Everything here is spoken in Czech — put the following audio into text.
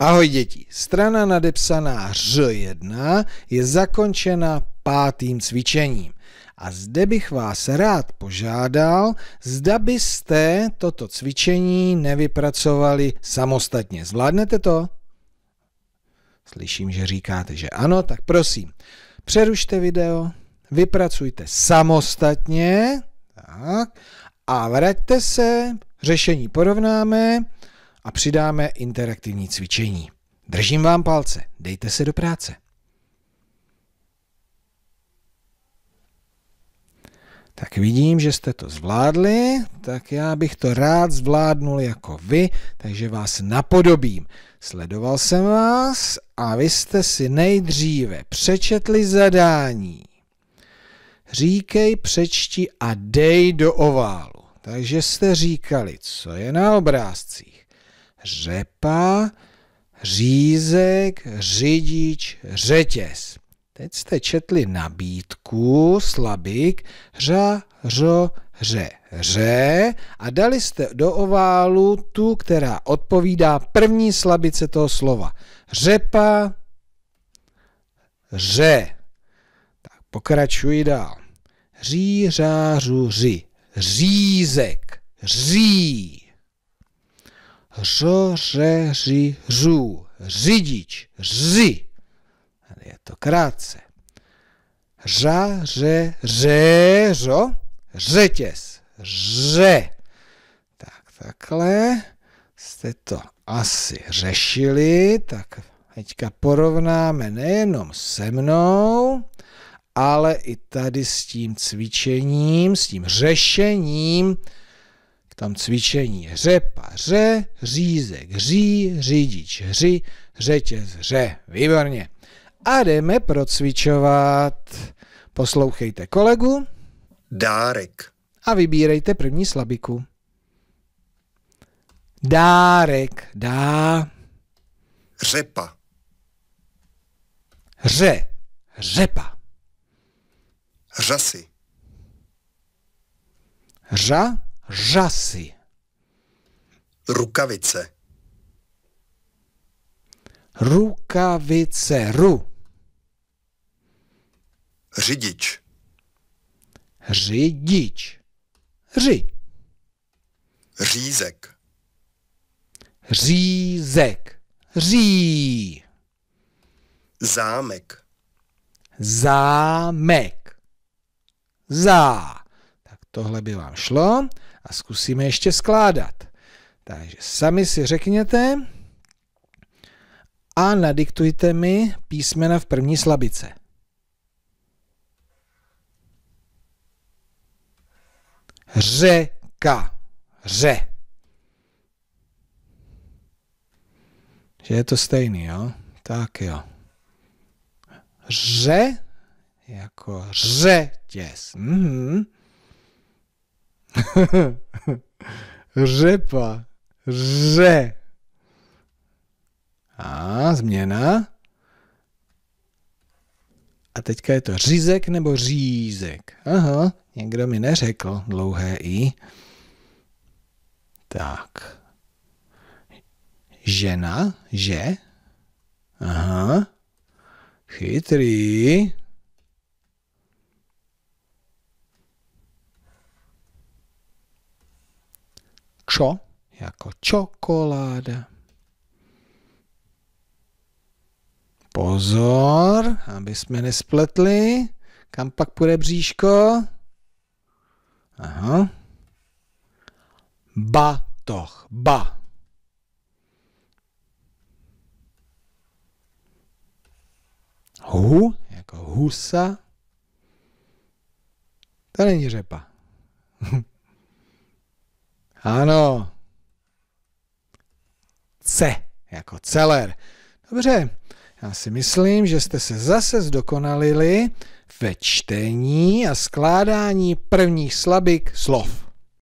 Ahoj děti, strana nadepsaná ř 1 je zakončena pátým cvičením. A zde bych vás rád požádal, zda byste toto cvičení nevypracovali samostatně. Zvládnete to? Slyším, že říkáte, že ano, tak prosím, přerušte video, vypracujte samostatně tak, a vraťte se, řešení porovnáme a přidáme interaktivní cvičení. Držím vám palce, dejte se do práce. Tak vidím, že jste to zvládli, tak já bych to rád zvládnul jako vy, takže vás napodobím. Sledoval jsem vás a vy jste si nejdříve přečetli zadání. Říkej, přečti a dej do oválu. Takže jste říkali, co je na obrázcích řepa, řízek, řidič, řetěz. Teď jste četli nabídku, slabik, ža, řo, ře, ře a dali jste do oválu tu, která odpovídá první slabice toho slova. Řepa, ře. Tak pokračuji dál. řářu, ři, řízek, ří, ži, řů, řidič, ři. Je to krátce. Ža, že, žo. řetěz, Že. Tak, takhle jste to asi řešili, tak teďka porovnáme nejenom se mnou, ale i tady s tím cvičením, s tím řešením tam cvičení řepa ře, řízek ří, řidič ři, řetěz ře. Výborně. A jdeme procvičovat. Poslouchejte kolegu. Dárek. A vybírejte první slabiku. Dárek, dá. Řepa. Ře, řepa. Řasy. Řa, Žasy. Rukavice. Rukavice. Ru. Řidič. Řidič. Ři. Řízek. Řízek. Ří. Zámek. Zámek. Zá. Tak tohle by vám šlo a zkusíme ještě skládat. Takže sami si řekněte a nadiktujte mi písmena v první slabice. Řeka. Ře. Že je to stejný, jo? Tak jo. Ře jako řetěz. Mhm. Řepa. Ře. A změna. A teďka je to řízek nebo řízek. Aha, někdo mi neřekl dlouhé i. Tak. Žena, že. Aha. Chytrý. čo jako čokoláda. Pozor, aby jsme nespletli. Kam pak půjde bříško? Aha. Ba toch, ba. Hu, jako husa. To není řepa. Ano. C jako celer. Dobře, já si myslím, že jste se zase zdokonalili ve čtení a skládání prvních slabik slov.